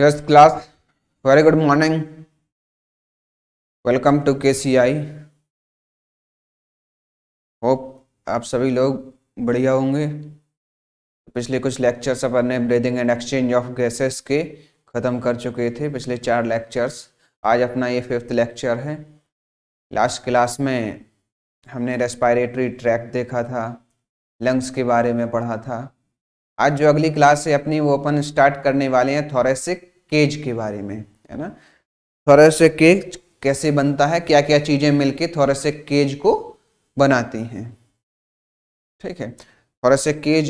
Very good morning welcome to K C I hope आप सभी लोग बढ़िया होंगे पिछले कुछ लेक्चर्स अपने breathing and exchange of gases के ख़त्म कर चुके थे पिछले चार लेक्चर्स आज अपना ये फिफ्थ लेक्चर है लास्ट क्लास में हमने रेस्पायरेटरी ट्रैक देखा था लंग्स के बारे में पढ़ा था आज जो अगली क्लास है अपनी वो अपन स्टार्ट करने वाले हैं थोरेसिक केज के बारे में है ना थोरेसिक केज कैसे बनता है क्या क्या चीज़ें मिलके थोरेसिक केज को बनाती हैं ठीक है थोरेसिक केज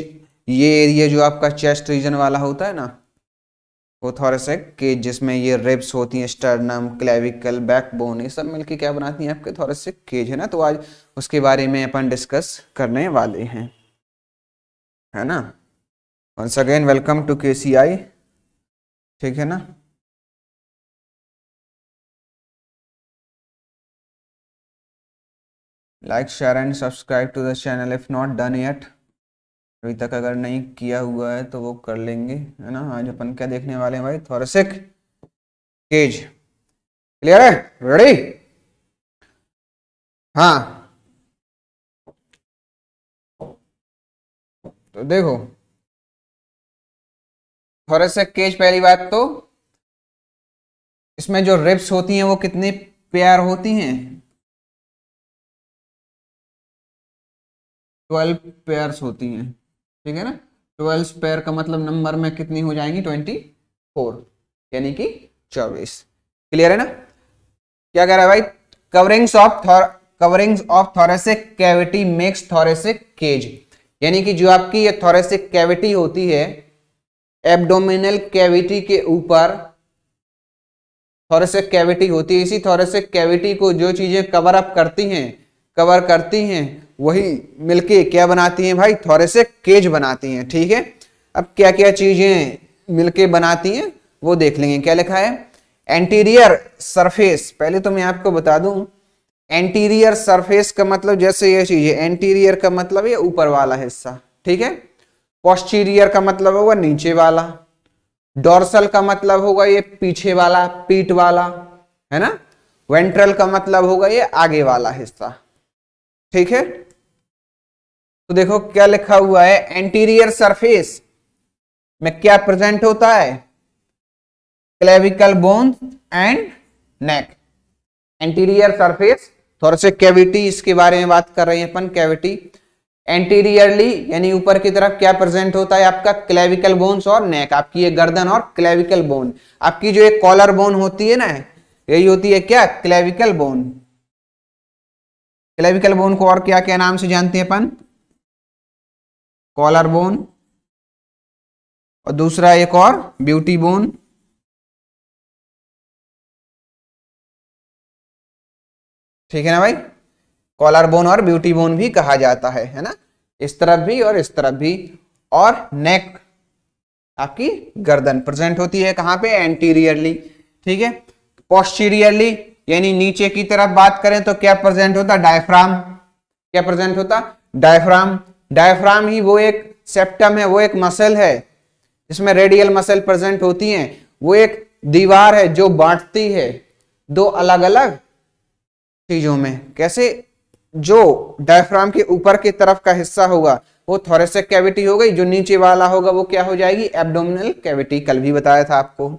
ये एरिया जो आपका चेस्ट रीजन वाला होता है ना वो थोरेसिक केज जिसमें ये रिब्स होती हैं स्टर्नम क्लेविकल बैकबोन ये सब मिलके क्या बनाती हैं आपके थोरेसिक केज है ना तो आज उसके बारे में अपन डिस्कस करने वाले हैं है ना once again welcome to K C आई ठीक है ना like share and subscribe to the channel if not done yet अभी तक अगर नहीं किया हुआ है तो वो कर लेंगे है ना आज अपन क्या देखने वाले हैं भाई थोरेसिक केज क्लियर है रेडी हाँ तो देखो थोरेसिक केज पहली बात तो इसमें जो रिब्स होती हैं वो कितनी पेयर होती हैं ट्वेल्व पेयर्स होती हैं ठीक है ना ट्वेल्व पेयर का मतलब नंबर में कितनी हो जाएंगी ट्वेंटी फोर यानी कि चौबीस क्लियर है ना क्या कह रहा है भाई coverings of coverings of thoracic cavity makes thoracic cage यानी कि जो आपकी ये थोरेसिक कैविटी होती है एब्डोमिनल कैविटी के ऊपर थोरेसिक कैविटी होती है इसी थोरेसिक कैविटी को जो चीज़ें कवर अप करती हैं कवर करती हैं वही मिलके क्या बनाती हैं भाई थोरेसिक केज बनाती हैं ठीक है अब क्या क्या चीज़ें मिलके बनाती हैं वो देख लेंगे क्या लिखा है एंटीरियर सरफेस पहले तो मैं आपको बता दूं एंटीरियर सरफेस का मतलब जैसे ये चीज़ है एंटीरियर का मतलब ये ऊपर वाला हिस्सा ठीक है पॉस्टीरियर का मतलब होगा नीचे वाला डोर्सल का मतलब होगा ये पीछे वाला पीठ वाला है ना वेंट्रल का मतलब होगा ये आगे वाला हिस्सा ठीक है तो देखो क्या लिखा हुआ है एंटीरियर सरफेस में क्या प्रेजेंट होता है clavicle bones and neck anterior surface थोड़ा से कैविटी इसके बारे में बात कर रहे हैं अपन कैविटी एंटीरियरली यानी ऊपर की तरफ क्या प्रेजेंट होता है आपका क्लेविकल बोन्स और नेक आपकी ये गर्दन और क्लेविकल बोन आपकी जो एक कॉलर बोन होती है ना यही होती है क्या क्लेविकल बोन क्लेविकल बोन को और क्या क्या नाम से जानते हैं अपन कॉलर बोन और दूसरा एक और ब्यूटी बोन ठीक है ना भाई कॉलर बोन और ब्यूटी बोन भी कहा जाता है है ना इस तरफ भी और इस तरफ भी और नेक आपकी गर्दन प्रेजेंट होती है कहां पे एंटीरियरली ठीक है पोस्टीरियरली यानी नीचे की तरफ बात करें तो क्या प्रेजेंट होता डायफ्राम क्या प्रेजेंट होता डायफ्राम डायफ्राम ही वो एक सेप्टम है वो एक मसल है जिसमें रेडियल मसल प्रेजेंट होती हैं वो एक दीवार है जो बांटती है दो अलग अलग चीजों में कैसे जो डायफ्राम के ऊपर की तरफ का हिस्सा होगा वो थोरेसिक कैविटी हो गई जो नीचे वाला होगा वो क्या हो जाएगी एब्डोमिनल कैविटी कल भी बताया था आपको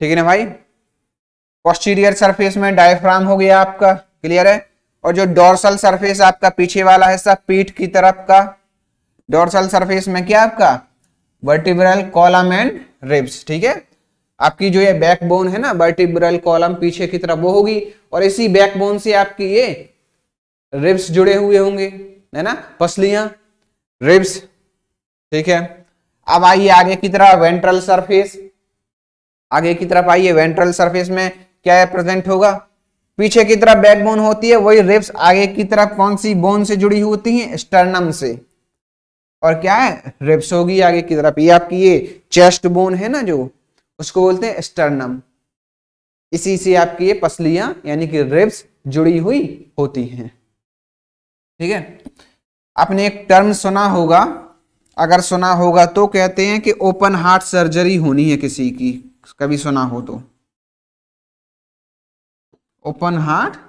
ठीक है ना भाई पोस्टीरियर सरफेस में डायफ्राम हो गया आपका क्लियर है और जो डोर्सल सरफेस आपका पीछे वाला हिस्सा पीठ की तरफ का डोर्सल सरफेस में क्या आपका वर्टिब्रल कॉलम एंड रिब्स ठीक है आपकी जो ये बैकबोन है ना वर्टिब्रल कॉलम पीछे की तरफ वो होगी और इसी बैकबोन से आपकी ये रिब्स जुड़े हुए होंगे है ना पसलियां रिब्स ठीक है अब आइए आगे की तरफ वेंट्रल सरफेस आगे की तरफ आइए वेंट्रल सरफेस में क्या प्रेजेंट होगा पीछे की तरफ बैकबोन होती है वही रिब्स आगे की तरफ कौन सी बोन से जुड़ी होती है स्टर्नम से और क्या है रिब्स होगी आगे की तरफ ये आपकी ये चेस्ट बोन है ना जो उसको बोलते हैं स्टर्नम इसी से आपकी ये पसलियां यानी कि रिब्स जुड़ी हुई होती हैं ठीक है आपने एक टर्म सुना होगा अगर सुना होगा तो कहते हैं कि ओपन हार्ट सर्जरी होनी है किसी की कभी सुना हो तो open heart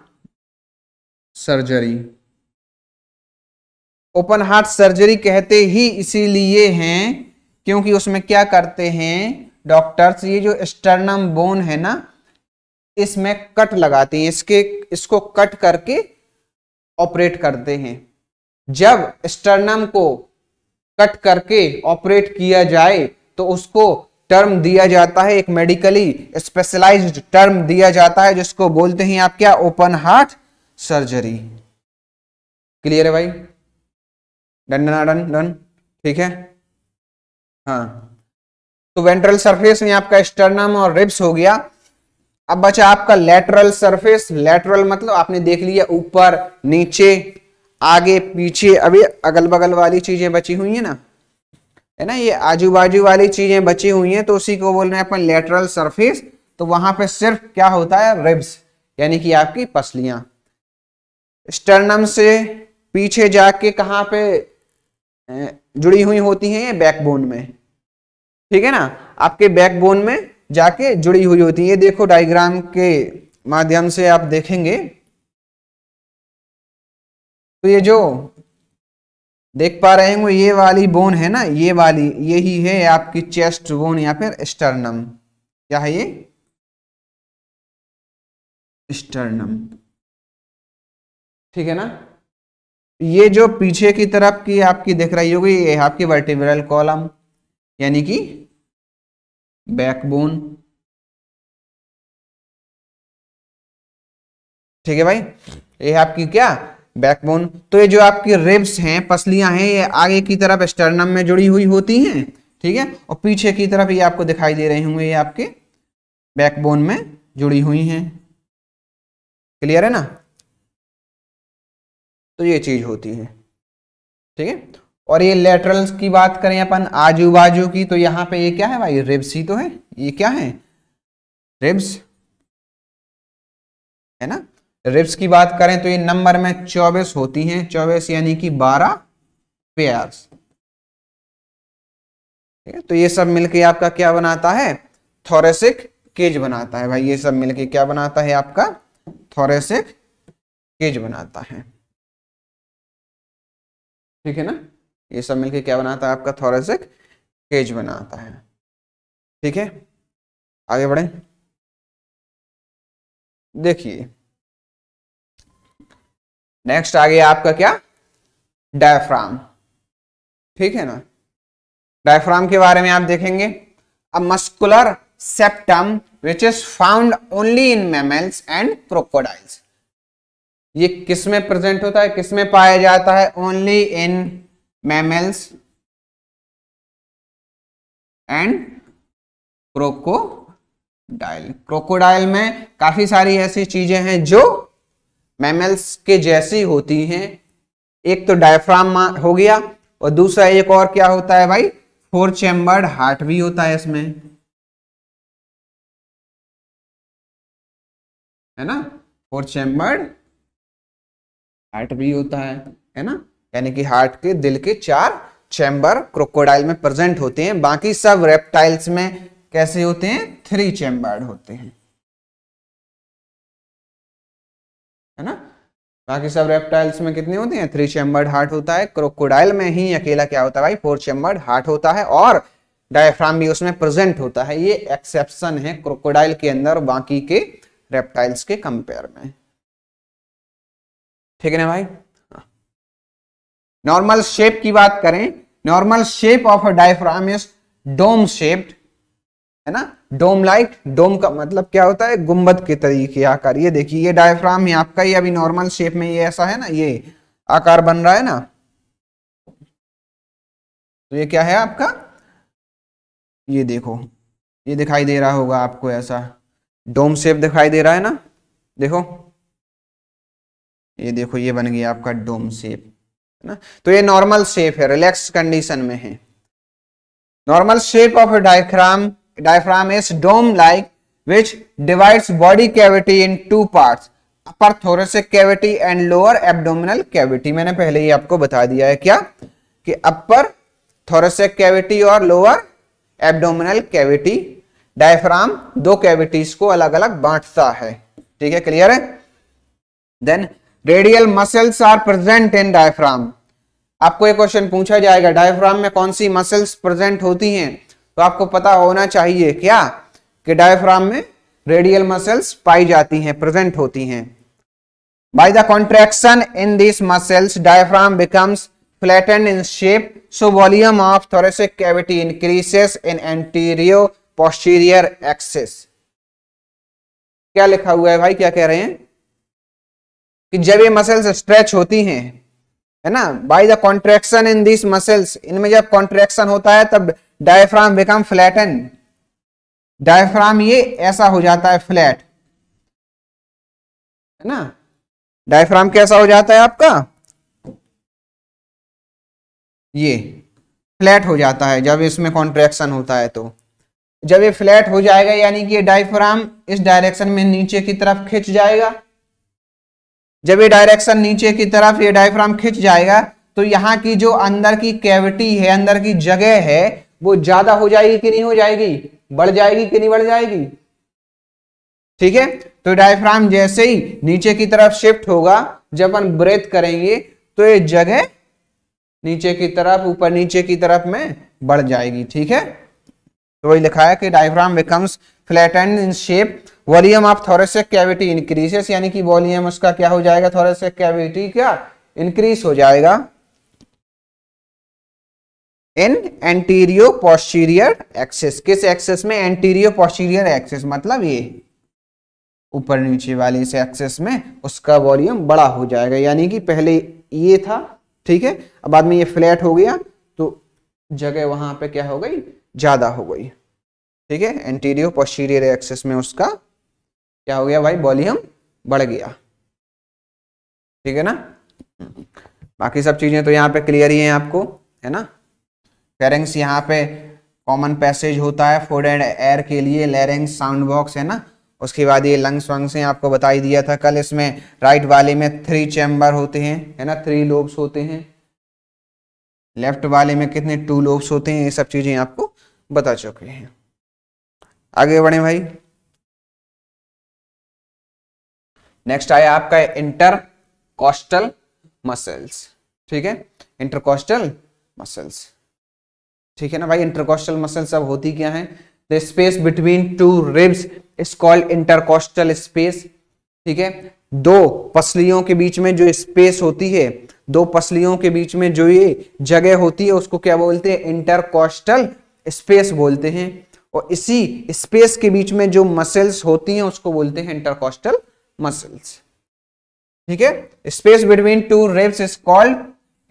surgery open heart surgery कहते ही इसीलिए हैं क्योंकि उसमें क्या करते हैं डॉक्टर्स ये जो स्टर्नम बोन है ना इसमें कट लगाते हैं इसके इसको कट करके ऑपरेट करते हैं जब स्टर्नम को कट करके ऑपरेट किया जाए तो उसको टर्म दिया जाता है एक मेडिकली स्पेशलाइज्ड टर्म दिया जाता है जिसको बोलते हैं आप क्या ओपन हार्ट सर्जरी क्लियर है भाई डन डन डन ठीक है हाँ तो वेंट्रल सरफेस में आपका स्टर्नम और रिब्स हो गया अब बचा आपका लेटरल सरफेस लेटरल मतलब आपने देख लिया ऊपर नीचे आगे पीछे अभी अगल बगल वाली चीजें बची हुई है ना है ना ये आजू बाजू वाली चीजें बची हुई हैं तो उसी को बोल रहे हैं अपन लेटरल सरफेस तो वहां पे सिर्फ क्या होता है रिब्स यानी कि आपकी पसलियां स्टर्नम से पीछे जाके कहाँ पे जुड़ी हुई होती हैं ये बैकबोन में ठीक है ना आपके बैकबोन में जाके जुड़ी हुई होती है ये देखो डायग्राम के माध्यम से आप देखेंगे तो ये जो देख पा रहे होंगे ये वाली बोन है ना ये वाली ये ही है आपकी चेस्ट बोन या फिर स्टर्नम क्या है ये स्टर्नम ठीक है ना ये जो पीछे की तरफ की आपकी दिख रही होगी ये आपकी वर्टिब्रल कॉलम यानी कि बैकबोन ठीक है भाई ये आपकी क्या बैकबोन तो ये जो आपकी रिब्स हैं पसलियां हैं ये आगे की तरफ स्टर्नम में जुड़ी हुई होती हैं ठीक है और पीछे की तरफ ये आपको दिखाई दे रहे होंगे ये आपके बैकबोन में जुड़ी हुई हैं क्लियर है ना तो ये चीज होती है ठीक है और ये लेटरल की बात करें अपन आजू बाजू की तो यहां पे ये क्या है भाई रिब्स ही तो है ये क्या है रिब्स है ना रिब्स की बात करें तो ये नंबर में चौबीस होती हैं चौबीस यानी कि बारह पेयर्स ठीक है तो ये सब मिलके आपका क्या बनाता है थोरेसिक केज बनाता है भाई ये सब मिलके क्या बनाता है आपका थोरेसिक केज बनाता है ठीक है ना ये सब मिलके क्या बनाता है आपका थोरेसिक केज बनाता है ठीक है आगे बढ़े देखिए नेक्स्ट आ गया आपका क्या डायफ्राम ठीक है ना डायफ्राम के बारे में आप देखेंगे a muscular septum which is found only in mammals and crocodiles ये किस में प्रेजेंट होता है किस में पाया जाता है only in mammals and crocodile crocodile में काफी सारी ऐसी चीजें हैं जो मैमल्स के जैसी होती हैं एक तो डायफ्राम हो गया और दूसरा एक और क्या होता है भाई फोर चैम्बर्ड हार्ट भी होता है इसमें है ना फोर चैम्बर्ड हार्ट भी होता है है ना यानी कि हार्ट के दिल के चार चैम्बर क्रोकोडाइल में प्रेजेंट होते हैं बाकी सब रेप्टाइल्स में कैसे होते हैं थ्री चैम्बर्ड होते हैं है ना बाकी सब रेप्टाइल्स में कितने होते हैं थ्री चैम्बर्ड हार्ट होता है क्रोकोडाइल में ही अकेला क्या होता है भाई फोर चैम्बर्ड हार्ट होता है और डायफ्राम भी उसमें प्रेजेंट होता है ये एक्सेप्शन है क्रोकोडाइल के अंदर बाकी के रेप्टाइल्स के कंपेयर में ठीक है ना भाई नॉर्मल शेप की बात करें normal shape of a diaphragm is dome shaped है ना डोम लाइक डोम का मतलब क्या होता है गुंबद के तरीके आकार ये देखिए ये डायफ्राम है आपका ये अभी नॉर्मल शेप में ये ऐसा है ना ये आकार बन रहा है ना तो ये क्या है आपका ये देखो ये दिखाई दे रहा होगा आपको ऐसा डोम शेप दिखाई दे रहा है ना देखो ये देखो ये बन गया आपका डोम शेप ना तो ये नॉर्मल शेप है रिलैक्स कंडीशन में है normal shape of diaphragm diaphragm is dome like which divides body cavity in two part upper thoracic cavity and lower abdominal cavity मैंने पहले ही आपको बता दिया है क्या कि अपर थोरेसिक कैविटी और लोअर एब्डोमिनल कैविटी डायफ्राम दो कैविटीज को अलग अलग बांटता है ठीक है क्लियर है then radial muscles are present in diaphragm आपको एक क्वेश्चन पूछा जाएगा डायफ्राम में कौन सी मसल्स प्रेजेंट होती हैं तो आपको पता होना चाहिए क्या कि डायफ्राम में रेडियल मसल्स पाई जाती हैं प्रेजेंट होती हैं by the contraction in this muscles diaphragm becomes flat in shape so volume of thoracic cavity increases in antero posterior axis क्या लिखा हुआ है भाई क्या कह रहे हैं कि जब ये मसल्स स्ट्रेच होती हैं है ना by the contraction in this muscles इनमें जब कॉन्ट्रेक्शन होता है तब डायफ्राम बिकम फ्लैटन डायफ्राम ये ऐसा हो जाता है फ्लैट है ना डायफ्राम कैसा हो जाता है आपका ये फ्लैट हो जाता है जब इसमें कॉन्ट्रेक्शन होता है तो जब ये फ्लैट हो जाएगा यानी कि ये डायफ्राम इस डायरेक्शन में नीचे की तरफ खिंच जाएगा जब ये डायरेक्शन नीचे की तरफ ये डायफ्राम खिंच जाएगा तो यहाँ की जो अंदर की कैविटी है अंदर की जगह है वो ज्यादा हो जाएगी कि नहीं हो जाएगी बढ़ जाएगी कि नहीं बढ़ जाएगी ठीक है तो डायफ्राम जैसे ही नीचे की तरफ शिफ्ट होगा जब हम ब्रेथ करेंगे तो ये जगह नीचे की तरफ ऊपर नीचे की तरफ में बढ़ जाएगी ठीक है तो वही लिखा है कि diaphragm becomes flat and in shape volume of thoracic cavity increases यानी कि वॉल्यूम उसका क्या हो जाएगा थोरेसिक कैविटी क्या इंक्रीज हो जाएगा इन एंटीरियो पोस्टीरियर एक्सेस किस एक्सेस में एंटीरियो पोस्टीरियर एक्सेस मतलब ये ऊपर नीचे वाले इस एक्सेस में उसका वॉल्यूम बड़ा हो जाएगा यानी कि पहले ये था ठीक है अब बाद में ये फ्लैट हो गया तो जगह वहां पे क्या हो गई ज्यादा हो गई ठीक है एंटीरियो पोस्टीरियर एक्सेस में उसका क्या हो गया भाई वॉल्यूम बढ़ गया ठीक है ना बाकी सब चीज़ें तो यहाँ पे क्लियर ही है आपको है ना फेरेंग्स यहाँ पे कॉमन पैसेज होता है फूड एंड एयर के लिए लेरेंग्स साउंड बॉक्स है ना उसके बाद ये लंग्स वंग्स हैं आपको बताई दिया था कल इसमें राइट वाले में थ्री चैम्बर होते हैं है ना थ्री लोब्स होते हैं लेफ्ट वाले में कितने टू लोब्स होते हैं ये सब चीज़ें आपको बता चुके हैं आगे बढ़े भाई नेक्स्ट आया आपका इंटर कॉस्टल मसल्स ठीक है इंटरकोस्टल मसल्स ठीक है ना भाई इंटरकोस्टल मसल्स अब होती क्या है the space between two ribs is called intercostal space ठीक है दो पसलियों के बीच में जो स्पेस होती है दो पसलियों के बीच में जो ये जगह होती है उसको क्या बोलते हैं इंटरकोस्टल स्पेस बोलते हैं और इसी स्पेस के बीच में जो मसल्स होती हैं उसको बोलते हैं इंटरकॉस्टल मसल्स ठीक है space between two ribs is called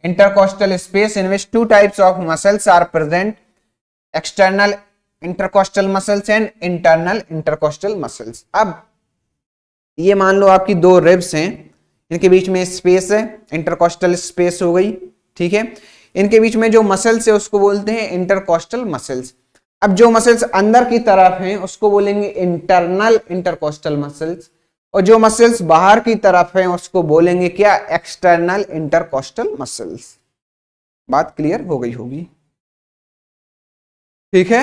intercostal space in which two types of muscles are present external intercostal muscles and internal intercostal muscles अब ये मान लो आपकी दो रिब्स हैं इनके बीच में स्पेस है इंटरकोस्टल स्पेस हो गई ठीक है इनके बीच में जो मसल्स है उसको बोलते हैं इंटरकोस्टल मसल्स अब जो मसल्स अंदर की तरफ हैं उसको बोलेंगे इंटरनल इंटरकोस्टल मसल्स और जो मसल्स बाहर की तरफ है उसको बोलेंगे क्या एक्सटर्नल इंटरकोस्टल मसल्स बात क्लियर हो गई होगी ठीक है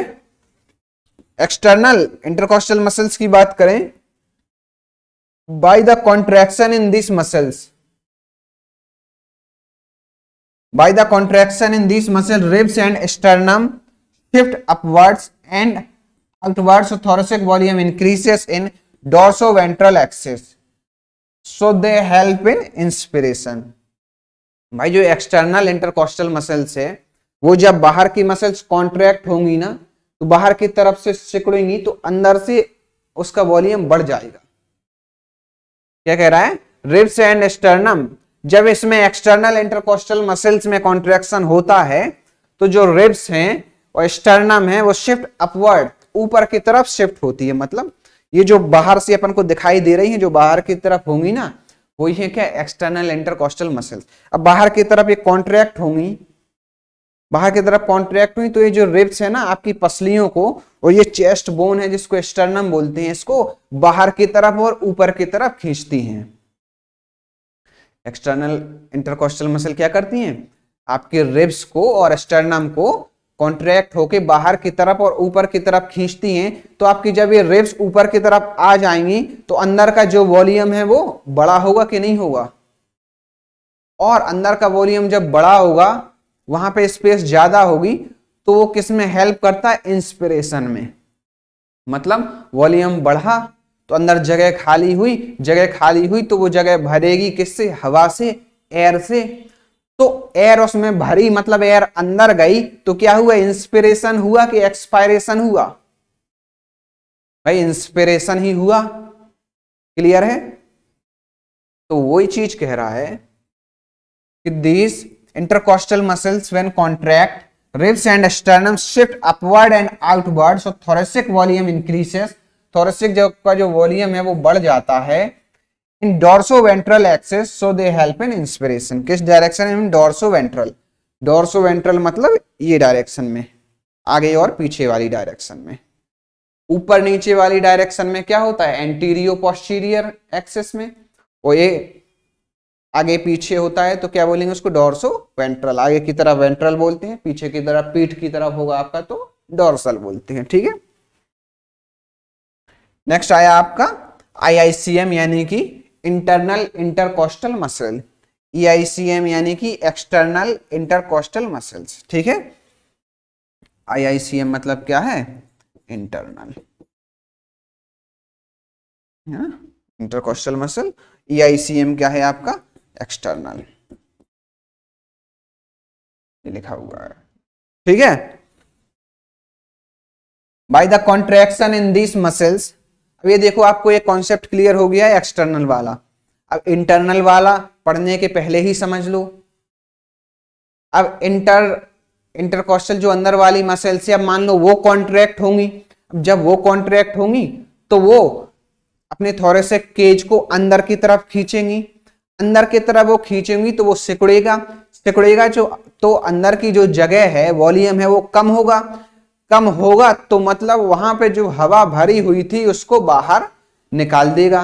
एक्सटर्नल इंटरकोस्टल मसल्स की बात करें by the contraction in this muscles by the contraction in this muscle ribs and sternum shift upwards and outwards thoracic volume increases in ventral axis so they help in inspiration भाई जो external intercostal muscles है वो जब बाहर की muscles contract होंगी ना तो बाहर की तरफ से सिकुड़ेंगी तो अंदर से उसका वॉल्यूम बढ़ जाएगा क्या कह रहा है रिब्स एंड स्टर्नम जब इसमें एक्सटर्नल इंटरकोस्टल मसल्स में कॉन्ट्रैक्शन होता है तो जो रिब्स हैं और स्टर्नम है वो शिफ्ट अपवर्ड ऊपर की तरफ शिफ्ट होती है मतलब ये जो बाहर से अपन को दिखाई दे रही है जो बाहर की तरफ होंगी ना वही है क्या एक्सटर्नल इंटरकोस्टल मसल अब बाहर की तरफ ये कॉन्ट्रैक्ट होंगी बाहर की तरफ कॉन्ट्रैक्ट हुई तो ये जो रिब्स है ना आपकी पसलियों को और ये चेस्ट बोन है जिसको एक्सटर्नम बोलते हैं इसको बाहर की तरफ और ऊपर की तरफ खींचती हैं एक्सटर्नल इंटरकोस्टल मसल क्या करती हैं आपके रिब्स को और एक्सटर्नम को कॉन्ट्रैक्ट होके बाहर की तरफ और ऊपर की तरफ खींचती हैं तो आपकी जब ये रिब्स ऊपर की तरफ आ जाएंगी तो अंदर का जो वॉल्यूम है वो बड़ा होगा कि नहीं होगा और अंदर का वॉल्यूम जब बड़ा होगा वहां पे स्पेस ज्यादा होगी तो वो किस में हेल्प करता है इंस्पिरेशन में मतलब वॉल्यूम बढ़ा तो अंदर जगह खाली हुई जगह खाली हुई तो वो जगह भरेगी किससे हवा से एयर से तो एयर उसमें भरी मतलब एयर अंदर गई तो क्या हुआ इंस्पिरेशन हुआ कि एक्सपायरेशन हुआ भाई इंस्पिरेशन ही हुआ क्लियर है तो वही चीज कह रहा है कि this intercostal muscles when contract ribs and sternum shift upward and outward so thoracic volume increases thoracic जो का जो वॉल्यूम है वो बढ़ जाता है in in ventral axis so they help in inspiration किस डायरेक्शन में वेंट्रल dorsoventral वेंट्रल मतलब ये डायरेक्शन में आगे और पीछे वाली डायरेक्शन में ऊपर नीचे वाली डायरेक्शन में क्या होता है एंटीरियो पोस्टीरियर एक्सेस में और ये आगे पीछे होता है तो क्या बोलेंगे उसको डोर्सो वेंट्रल आगे की तरफ वेंट्रल बोलते हैं पीछे की तरफ पीठ की तरफ होगा आपका तो डोर्सल बोलते हैं ठीक है नेक्स्ट आया आपका आईआईसीएम यानी कि इंटरनल इंटरकोस्टल मसल ईआईसीएम यानी कि एक्सटर्नल इंटरकोस्टल मसल्स ठीक है आईआईसीएम मतलब क्या है इंटरनल इंटरकोस्टल मसल ईआईसीएम क्या है आपका एक्सटर्नल लिखा हुआ है ठीक है by the contraction in these muscles अब ये देखो आपको एक कॉन्सेप्ट क्लियर हो गया है एक्सटर्नल वाला अब इंटरनल वाला पढ़ने के पहले ही समझ लो अब इंटर इंटरकोस्टल जो अंदर वाली मसल्स है अब मान लो वो कॉन्ट्रैक्ट होंगी अब जब वो कॉन्ट्रैक्ट होंगी तो वो अपने थोड़े से केज को अंदर की तरफ खींचेंगी अंदर की तरफ वो खींचेंगी तो वो सिकुड़ेगा सिकुड़ेगा जो तो अंदर की जो जगह है वॉल्यूम है वो कम होगा कम होगा तो मतलब वहां पे जो हवा भरी हुई थी उसको बाहर निकाल देगा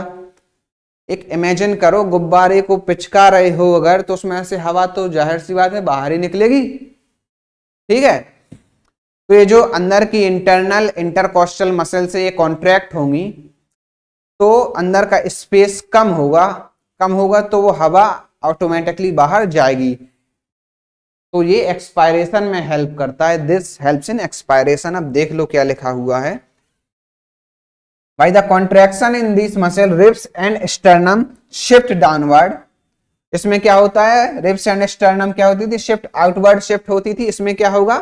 एक इमेजिन करो गुब्बारे को पिचका रहे हो अगर तो उसमें से हवा तो जाहिर सी बात है बाहर ही निकलेगी ठीक है तो ये जो अंदर की इंटरनल इंटरकोस्टल मसल से ये कॉन्ट्रैक्ट होंगी तो अंदर का स्पेस कम होगा कम होगा तो वो हवा ऑटोमेटिकली बाहर जाएगी तो ये एक्सपायरेशन में हेल्प करता है दिस हेल्प्स इन एक्सपायरेशन अब देख लो क्या लिखा हुआ है by the contraction in this muscle ribs and sternum shift downward इसमें क्या होता है रिप्स एंड स्टर्नम क्या होती थी शिफ्ट आउटवर्ड शिफ्ट होती थी इसमें क्या होगा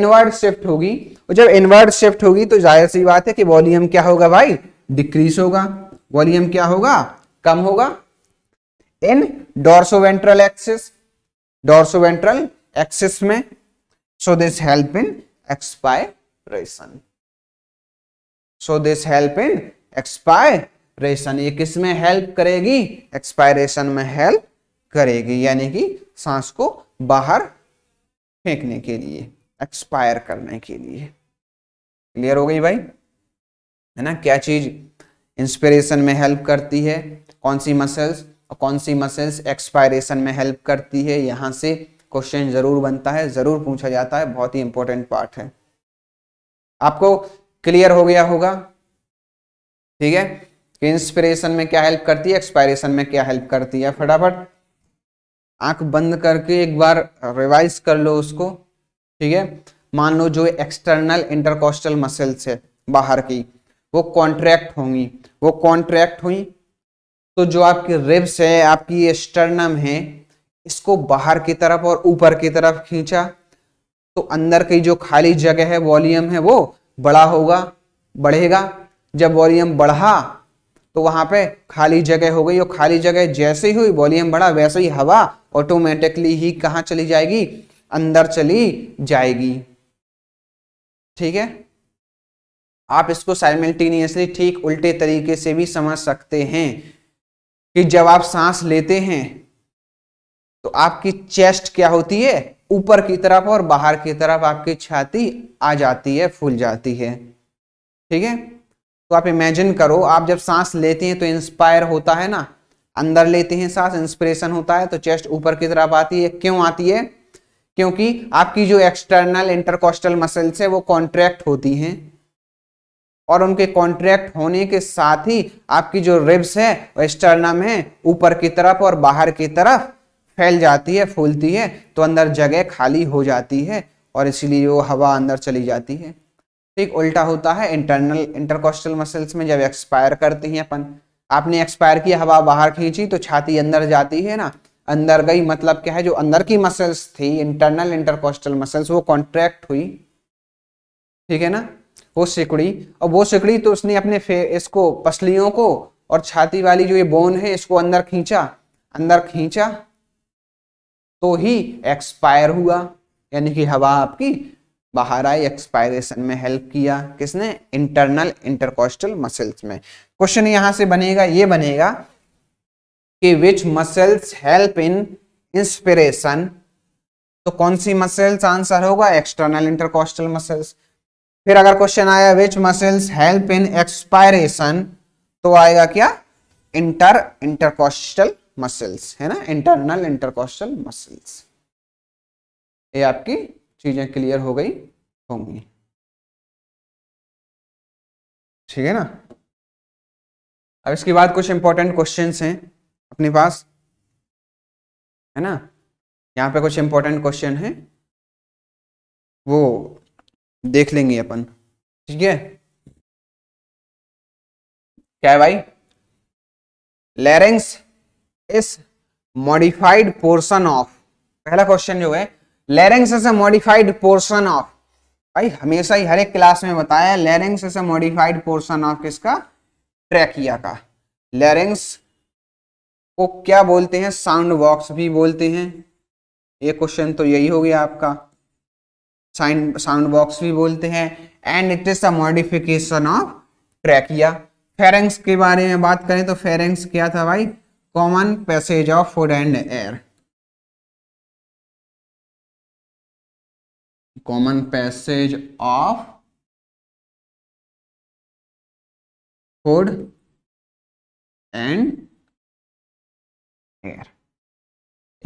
इनवर्ड शिफ्ट होगी और जब इनवर्ड शिफ्ट होगी तो जाहिर सी बात है कि वॉल्यूम क्या होगा भाई डिक्रीज होगा वॉल्यूम क्या होगा कम होगा इन डोर्सोवेंट्रल एक्सिस डोर्सोवेंट्रल एक्सिस में so this help in expiration so this help in expiration ये किसमें हेल्प करेगी एक्सपायरेशन में हेल्प करेगी यानी कि सांस को बाहर फेंकने के लिए एक्सपायर करने के लिए क्लियर हो गई भाई है ना क्या चीज इंस्पिरेशन में हेल्प करती है कौन सी मसल्स और कौन सी मसल्स एक्सपायरेशन में हेल्प करती है यहाँ से क्वेश्चन जरूर बनता है जरूर पूछा जाता है बहुत ही इंपॉर्टेंट पार्ट है आपको क्लियर हो गया होगा ठीक है कि इंस्पिरेशन में क्या हेल्प करती है एक्सपायरेशन में क्या हेल्प करती है फटाफट आंख बंद करके एक बार रिवाइज कर लो उसको ठीक है मान लो जो एक्सटर्नल इंटरकोस्टल मसल्स है बाहर की वो कॉन्ट्रैक्ट होंगी वो कॉन्ट्रैक्ट हुई तो जो आपके रिब्स है आपकी ये स्टर्नम है इसको बाहर की तरफ और ऊपर की तरफ खींचा तो अंदर की जो खाली जगह है वॉल्यूम है वो बड़ा होगा बढ़ेगा जब वॉल्यूम बढ़ा तो वहां पे खाली जगह हो गई और खाली जगह जैसे ही हुई वॉल्यूम बढ़ा वैसे ही हवा ऑटोमेटिकली ही कहाँ चली जाएगी अंदर चली जाएगी ठीक है आप इसको साइमल्टेनियसली ठीक उल्टे तरीके से भी समझ सकते हैं कि जब आप सांस लेते हैं तो आपकी चेस्ट क्या होती है ऊपर की तरफ और बाहर की तरफ आपकी छाती आ जाती है फूल जाती है ठीक है तो आप इमेजिन करो आप जब सांस लेते हैं तो इंस्पायर होता है ना अंदर लेते हैं सांस इंस्पिरेशन होता है तो चेस्ट ऊपर की तरफ आती है क्यों आती है क्योंकि आपकी जो एक्सटर्नल इंटरकोस्टल मसल्स है वो कॉन्ट्रैक्ट होती हैं और उनके कॉन्ट्रैक्ट होने के साथ ही आपकी जो रिब्स है एक्सटर्नम है ऊपर की तरफ और बाहर की तरफ फैल जाती है फूलती है तो अंदर जगह खाली हो जाती है और इसीलिए वो हवा अंदर चली जाती है ठीक उल्टा होता है इंटरनल इंटरकोस्टल मसल्स में जब एक्सपायर करते हैं अपन आपने एक्सपायर की हवा बाहर खींची तो छाती अंदर जाती है ना अंदर गई मतलब क्या है जो अंदर की मसल्स थी इंटरनल इंटरकोस्टल मसल्स वो कॉन्ट्रैक्ट हुई ठीक है ना वो सिकड़ी और वो सिकड़ी तो उसने अपने इसको पसलियों को और छाती वाली जो ये बोन है इसको अंदर खींचा अंदर खींचा तो ही एक्सपायर हुआ यानी कि हवा आपकी बाहर आई एक्सपायरेशन में हेल्प किया किसने इंटरनल इंटरकोस्टल मसल्स में क्वेश्चन यहां से बनेगा ये बनेगा कि which muscles help in inspiration तो कौन सी मसल्स आंसर होगा एक्सटर्नल इंटरकोस्टल मसल्स फिर अगर क्वेश्चन आया which muscles help in expiration तो आएगा क्या इंटर इंटरकोस्टल मसल्स है ना इंटरनल इंटरकोस्टल मसल्स ये आपकी चीजें क्लियर हो गई होंगी ठीक है ना अब इसके बाद कुछ इंपॉर्टेंट क्वेश्चन हैं अपने पास है ना यहाँ पे कुछ इंपॉर्टेंट क्वेश्चन है वो देख लेंगे अपन ठीक है क्या है भाई larynx is modified portion of पहला क्वेश्चन जो है larynx is a modified portion of भाई हमेशा ही हर एक क्लास में बताया larynx is a modified portion of किसका ट्रैकिया का लैरेंस को क्या बोलते हैं साउंड बॉक्स भी बोलते हैं ये क्वेश्चन तो यही हो गया आपका साइन साउंड बॉक्स भी बोलते हैं and it is a modification of trachea pharynx के बारे में बात करें तो फेरेंस क्या था भाई common passage of food and air common passage of food and air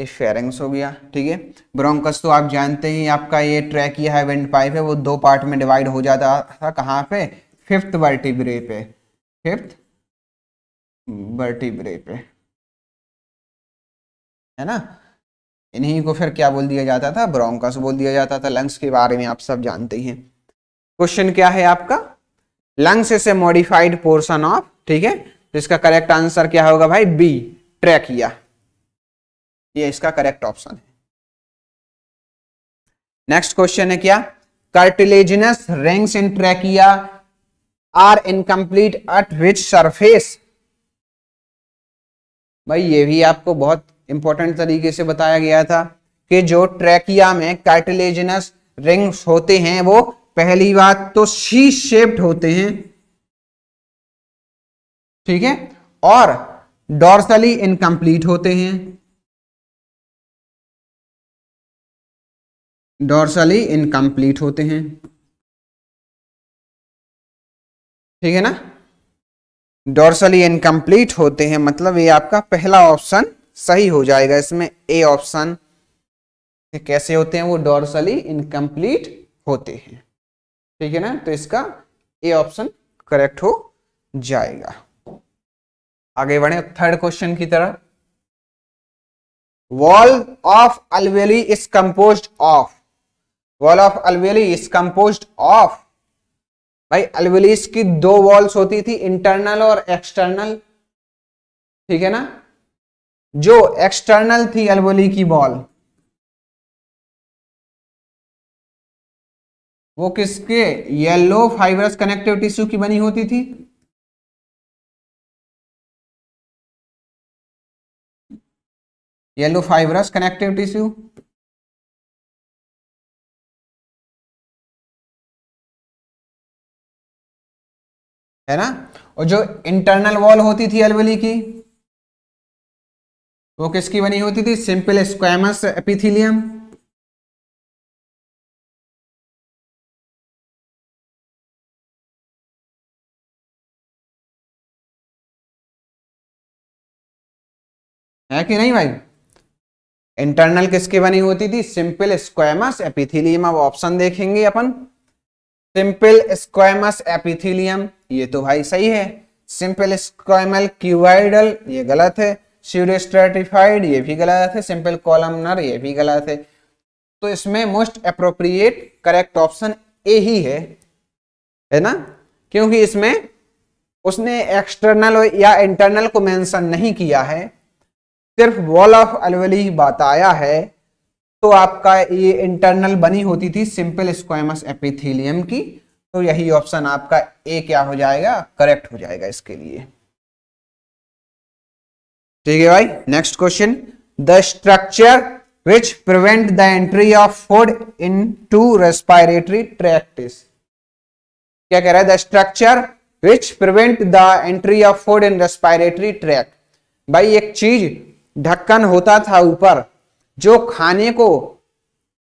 ये फेरेंग्स हो गया ठीक है ब्रोंकस तो आप जानते ही आपका ये ट्रैक या है वेंट पाइप है वो दो पार्ट में डिवाइड हो जाता था कहाँ पे फिफ्थ वर्टिब्रे पे फिफ्थ वर्टिब्रे पे है ना इन्हीं को फिर क्या बोल दिया जाता था ब्रोंकस बोल दिया जाता था लंग्स के बारे में आप सब जानते हैं क्वेश्चन क्या है आपका lungs is a modified portion of ठीक है तो इसका करेक्ट आंसर क्या होगा भाई बी ट्रैकिया ये इसका करेक्ट ऑप्शन है नेक्स्ट क्वेश्चन है क्या cartilaginous rings in trachea are incomplete at which surface भाई ये भी आपको बहुत इंपॉर्टेंट तरीके से बताया गया था कि जो ट्रैकिया में कार्टिलेजिनस रिंग्स होते हैं वो पहली बात तो सी शेप्ड होते हैं ठीक है और डॉर्सली इनकम्प्लीट होते हैं डॉर्सली इनकम्प्लीट होते हैं ठीक है ना डॉर्सली इनकम्प्लीट होते हैं मतलब ये आपका पहला ऑप्शन सही हो जाएगा इसमें ए ऑप्शन कैसे होते हैं वो डॉर्सली इनकम्प्लीट होते हैं ठीक है ना तो इसका ए ऑप्शन करेक्ट हो जाएगा आगे बढ़े थर्ड क्वेश्चन की तरह wall of alveoli is composed of wall of alveoli is compose of भाई अलवेलीस की दो वॉल्स होती थी इंटरनल और एक्सटर्नल ठीक है ना जो एक्सटर्नल थी अलवली की वॉल वो किसके येलो फाइबरस कनेक्टिव टिश्यू की बनी होती थी येलो फाइबरस कनेक्टिव टिश्यू है ना और जो इंटरनल वॉल होती थी अलवली की वो किसकी बनी होती थी सिंपल स्क्वामस एपिथिलियम है कि नहीं भाई इंटरनल किसकी बनी होती थी सिंपल स्क्वामस एपिथिलियम अब ऑप्शन देखेंगे अपन सिंपल स्क्वामस एपिथिलियम ये तो भाई सही है सिंपल स्क्वाइमल क्यूबाइडल ये गलत है स्ट्रेटिफाइड ये भी गलत है सिंपल कॉलमनर ये भी गलत है तो इसमें most appropriate correct option A ही है है ना क्योंकि इसमें उसने एक्सटर्नल या इंटरनल को मेंशन नहीं किया है सिर्फ वॉल ऑफ अलवली बताया है तो आपका ये इंटरनल बनी होती थी सिंपल स्क्वामस एपिथीलियम की तो यही ऑप्शन आपका ए क्या हो जाएगा करेक्ट हो जाएगा इसके लिए ठीक है भाई next question the structure which prevent the entry of food into respiratory tracts क्या कह रहा है the structure which prevent the entry of food in respiratory tract भाई एक चीज ढक्कन होता था ऊपर जो खाने को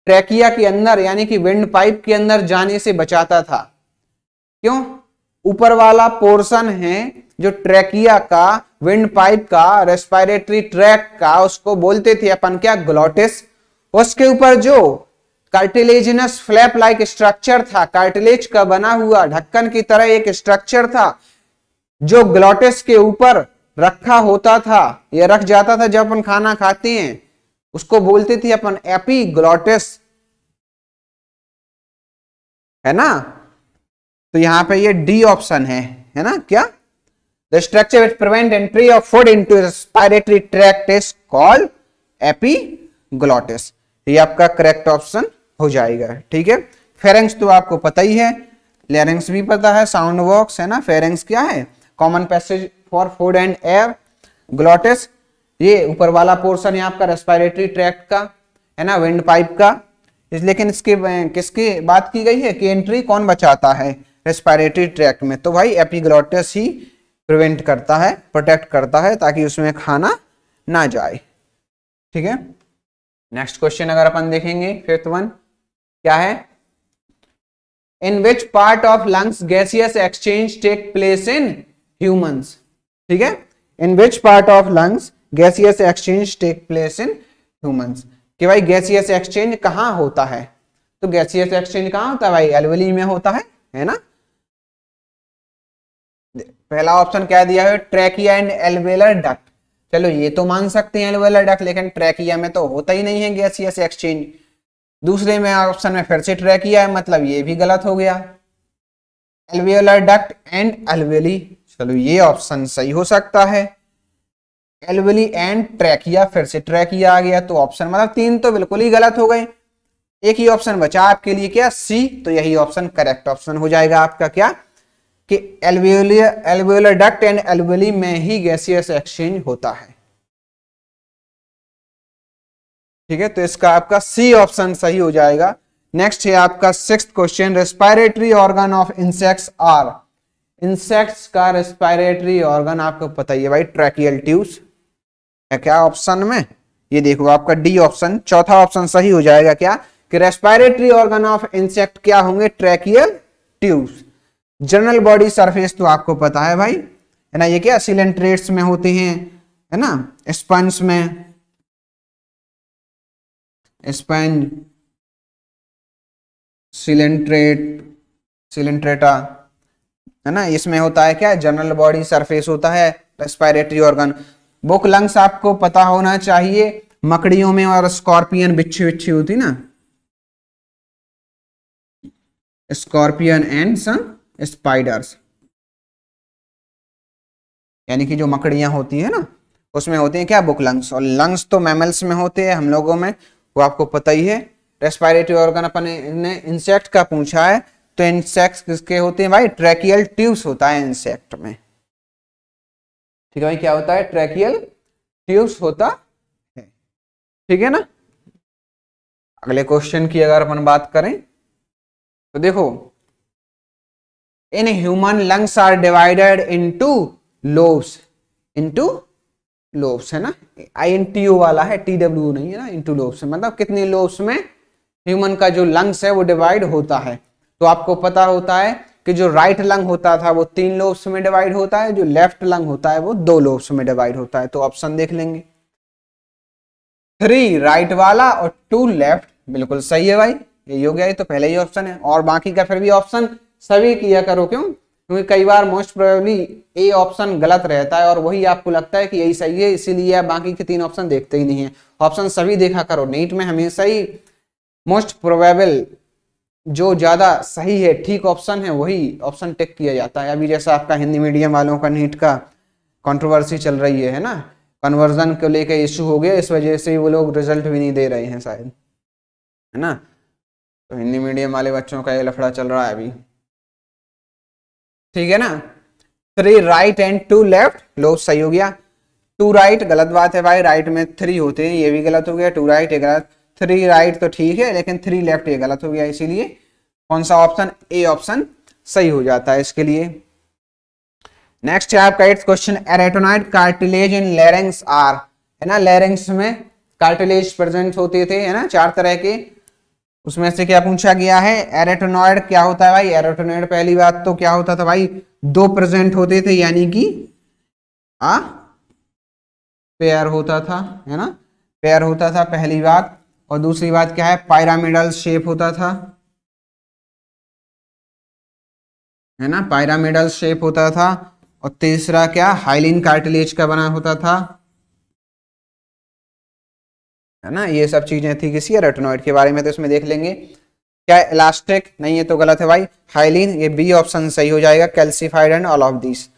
ट्रैकिया के अंदर यानी कि विंड पाइप के अंदर जाने से बचाता था क्यों ऊपर वाला पोर्शन है जो ट्रैकिया का विंड पाइप का रेस्पिरेटरी ट्रैक का उसको बोलते थे अपन क्या ग्लोटिस उसके ऊपर जो कार्टिलेजिनस फ्लैप लाइक स्ट्रक्चर था कार्टिलेज का बना हुआ ढक्कन की तरह एक स्ट्रक्चर था जो ग्लोटिस के ऊपर रखा होता था या रख जाता था जब अपन खाना खाते हैं उसको बोलते थे अपन एपी ग्लोटिस है ना तो यहाँ पे ये डी ऑप्शन है है ना क्या the structure which prevent entry of food into respiratory tract is called epiglottis ये आपका करेक्ट ऑप्शन हो जाएगा ठीक है फेरेंग्स तो आपको पता ही है लेरेंग्स भी पता है साउंड वॉक्स है ना फेरेंग्स क्या है common passage for food and air glottis ये ऊपर वाला पोर्सन है आपका रेस्पिरेटरी ट्रैक्ट का है ना विंड पाइप का लेकिन इसके किसकी बात की गई है कि एंट्री कौन बचाता है रेस्पायरेटरी ट्रैक में तो भाई एपिग्लॉटस ही प्रिवेंट करता है प्रोटेक्ट करता है ताकि उसमें खाना ना जाए ठीक है नेक्स्ट क्वेश्चन अगर अपन देखेंगे फिफ्थ वन क्या है in which part of lungs gaseous exchange take place in humans ठीक है in which part of lungs gaseous exchange take place in humans कि भाई गैसियस एक्सचेंज कहाँ होता है तो गैसियस एक्सचेंज कहाँ होता है भाई एलवली में होता है है ना पहला ऑप्शन क्या दिया है ट्रैकिया एंड एलवेलर डक्ट चलो ये तो मान सकते हैं एलवेलर डक्ट लेकिन ट्रैकिया में तो होता ही नहीं है गैस यस एक्सचेंज दूसरे में ऑप्शन में फिर से ट्रैकिया है मतलब ये भी गलत हो गया एलवेलर डक्ट एंड एलवेली चलो ये ऑप्शन सही हो सकता है एलवेली एंड ट्रैकिया फिर से ट्रैकिया आ गया तो ऑप्शन मतलब तीन तो बिल्कुल ही गलत हो गए एक ही ऑप्शन बचा आपके लिए क्या सी तो यही ऑप्शन करेक्ट ऑप्शन हो जाएगा आपका क्या कि alveolar alveolar duct and alveoli में ही गैसियस एक्सचेंज होता है ठीक है तो इसका आपका सी ऑप्शन सही हो जाएगा नेक्स्ट है आपका six question respiratory organ of insects are insects का रेस्पायरेटरी ऑर्गन आपको पता ही है भाई ट्रैकियल ट्यूब्स है क्या ऑप्शन में ये देखो आपका डी ऑप्शन चौथा ऑप्शन सही हो जाएगा क्या कि रेस्पायरेटरी ऑर्गन ऑफ इंसेक्ट क्या होंगे tracheal tubes general body surface तो आपको पता है भाई है ना ये क्या सिलेंट्रेट्स में होते हैं है ना स्पंज में स्पंज सिलेंट्रेट सिलेंट्रेटा है ना इसमें होता है क्या जनरल बॉडी सरफेस होता है रेस्पायरेटरी ऑर्गन बुक लंग्स आपको पता होना चाहिए मकड़ियों में और स्कॉर्पियन बिच्छू बिच्छू होती ना स्कॉर्पियन एंड सन स्पाइडर्स यानी कि जो मकड़ियां होती है ना उसमें होते हैं क्या बुक लंग्स और लंग्स तो मैमल्स में होते हैं हम लोगों में वो आपको पता ही है रेस्पायरेटरी ऑर्गन अपन ने इंसेक्ट का पूछा है तो इंसेक्ट किसके होते हैं भाई ट्रैकियल ट्यूब्स होता है इंसेक्ट में ठीक है भाई क्या होता है ट्रैकियल ट्यूब्स होता है ठीक है ना अगले क्वेश्चन की अगर अपन बात करें तो देखो इन human lungs are divided into lobes into lobes है ना आई एन टी ओ वाला है टी डब्ल्यू नहीं है ना इनटू लोब्स मतलब कितने लोब्स में ह्यूमन का जो लंग्स है वो डिवाइड होता है तो आपको पता होता है कि जो राइट लंग होता था वो तीन लोब्स में डिवाइड होता है जो लेफ्ट लंग होता है वो दो लोब्स में डिवाइड होता है तो ऑप्शन देख लेंगे थ्री राइट वाला और टू लेफ्ट बिल्कुल सही है भाई यही हो गया ये तो पहले ही ऑप्शन है और बाकी का फिर भी ऑप्शन सभी किया करो क्यों क्योंकि कई बार मोस्ट प्रोबेबली ए ऑप्शन गलत रहता है और वही आपको लगता है कि यही सही है इसीलिए आप बाकी के तीन ऑप्शन देखते ही नहीं है ऑप्शन सभी देखा करो नीट में हमेशा ही मोस्ट प्रोबेबल जो ज़्यादा सही है ठीक ऑप्शन है वही ऑप्शन टेक किया जाता है अभी जैसा आपका हिंदी मीडियम वालों का नीट का कंट्रोवर्सी चल रही है है ना कन्वर्जन को लेकर इशू हो गया इस वजह से वो लोग रिजल्ट भी नहीं दे रहे हैं शायद है ना तो हिंदी मीडियम वाले बच्चों का ये लफड़ा चल रहा है अभी ठीक है ना three right and two left लो सही हो गया टू राइट गलत बात है भाई राइट में थ्री होते हैं ये भी गलत हो गया टू राइट ये गलत थ्री राइट तो ठीक है लेकिन थ्री लेफ्ट ये गलत हो गया इसीलिए कौन सा ऑप्शन ए ऑप्शन सही हो जाता है इसके लिए नेक्स्ट है आपका eighth question arytenoid cartilage in larynx are है ना लेरेंग्स में कार्टिलेज प्रेजेंट होते थे है ना चार तरह के उसमें से क्या पूछा गया है एरेटोनॉइड क्या होता है भाई एरेटोनॉइड पहली बात तो क्या होता था भाई दो प्रेजेंट होते थे यानी कि आ पेयर होता था है ना पेयर होता था पहली बात और दूसरी बात क्या है पायरामिडल शेप होता था है ना पायरामिडल शेप होता था और तीसरा क्या हाइलिन कार्टिलेज का बना होता था है ना ये सब चीज़ें थी किसी रेटोनॉइड के बारे में तो इसमें देख लेंगे क्या इलास्टिक नहीं है तो गलत है भाई हाइलिन ये बी ऑप्शन सही हो जाएगा calcified and all of this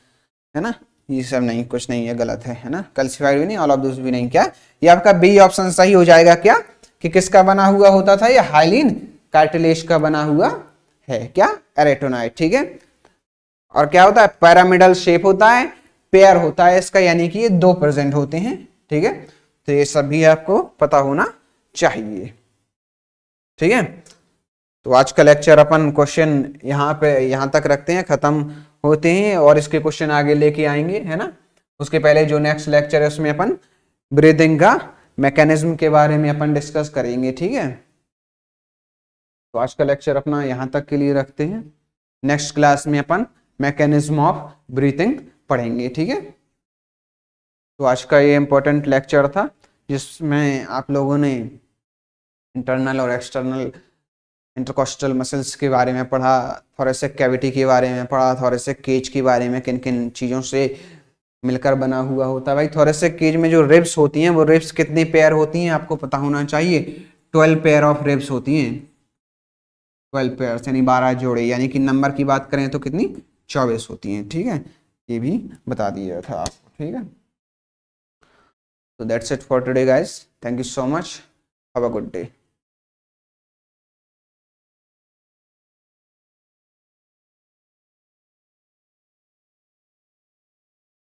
है ना ये सब नहीं कुछ नहीं है गलत है है ना कैल्सिफाइड भी नहीं ऑल ऑफ दिस भी नहीं क्या ये आपका बी ऑप्शन सही हो जाएगा क्या कि किसका बना हुआ होता था ये हाइलिन कार्टिलेज का बना हुआ है क्या एरेटोनाइड ठीक है और क्या होता है पैरामिडल शेप होता है पेयर होता है इसका यानी कि ये दो प्रेजेंट होते हैं ठीक है थीके? तो ये भी आपको पता होना चाहिए ठीक है तो आज का लेक्चर अपन क्वेश्चन यहाँ पे यहाँ तक रखते हैं ख़त्म होते हैं और इसके क्वेश्चन आगे लेके आएंगे है ना उसके पहले जो नेक्स्ट लेक्चर है उसमें अपन ब्रीदिंग का मैकेनिज्म के बारे में अपन डिस्कस करेंगे ठीक है तो आज का लेक्चर अपना यहाँ तक के लिए रखते हैं नेक्स्ट क्लास में अपन मैकेनिज्म ऑफ ब्रीथिंग पढ़ेंगे ठीक है तो आज का ये इम्पोर्टेंट लेक्चर था जिसमें आप लोगों ने इंटरनल और एक्सटर्नल इंटरकोस्टल मसल्स के बारे में पढ़ा थोरेसिक कैविटी के बारे में पढ़ा थोरेसिक केज के बारे में किन किन चीज़ों से मिलकर बना हुआ होता है भाई थोरेसिक केज में जो रिब्स होती हैं वो रिब्स कितने पेयर होती हैं आपको पता होना चाहिए ट्वेल्व पेयर ऑफ रिब्स होती हैं ट्वेल्व पेयर यानी बारह जोड़े यानी कि नंबर की बात करें तो कितनी चौबीस होती हैं ठीक है ये भी बता दिया था आपको ठीक है So that's it for today guys. Thank you so much. Have a good day.